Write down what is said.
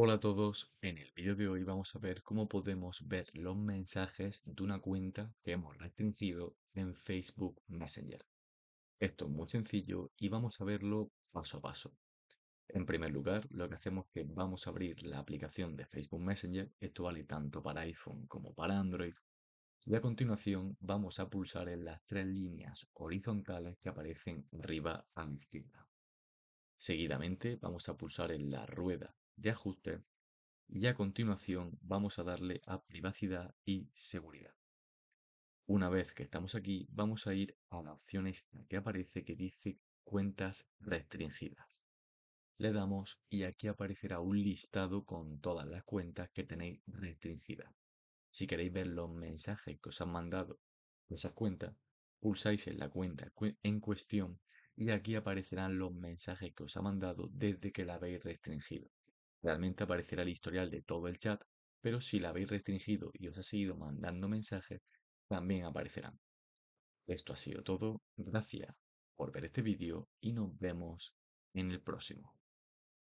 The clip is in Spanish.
Hola a todos, en el vídeo de hoy vamos a ver cómo podemos ver los mensajes de una cuenta que hemos restringido en Facebook Messenger. Esto es muy sencillo y vamos a verlo paso a paso. En primer lugar, lo que hacemos es que vamos a abrir la aplicación de Facebook Messenger, esto vale tanto para iPhone como para Android, y a continuación vamos a pulsar en las tres líneas horizontales que aparecen arriba a la izquierda. Seguidamente vamos a pulsar en la rueda de ajuste y a continuación vamos a darle a privacidad y seguridad. Una vez que estamos aquí vamos a ir a la opción esta que aparece que dice cuentas restringidas. Le damos y aquí aparecerá un listado con todas las cuentas que tenéis restringidas. Si queréis ver los mensajes que os han mandado esas cuentas, pulsáis en la cuenta en cuestión y aquí aparecerán los mensajes que os ha mandado desde que la habéis restringido. Realmente aparecerá el historial de todo el chat, pero si la habéis restringido y os ha seguido mandando mensajes, también aparecerán. Esto ha sido todo, gracias por ver este vídeo y nos vemos en el próximo.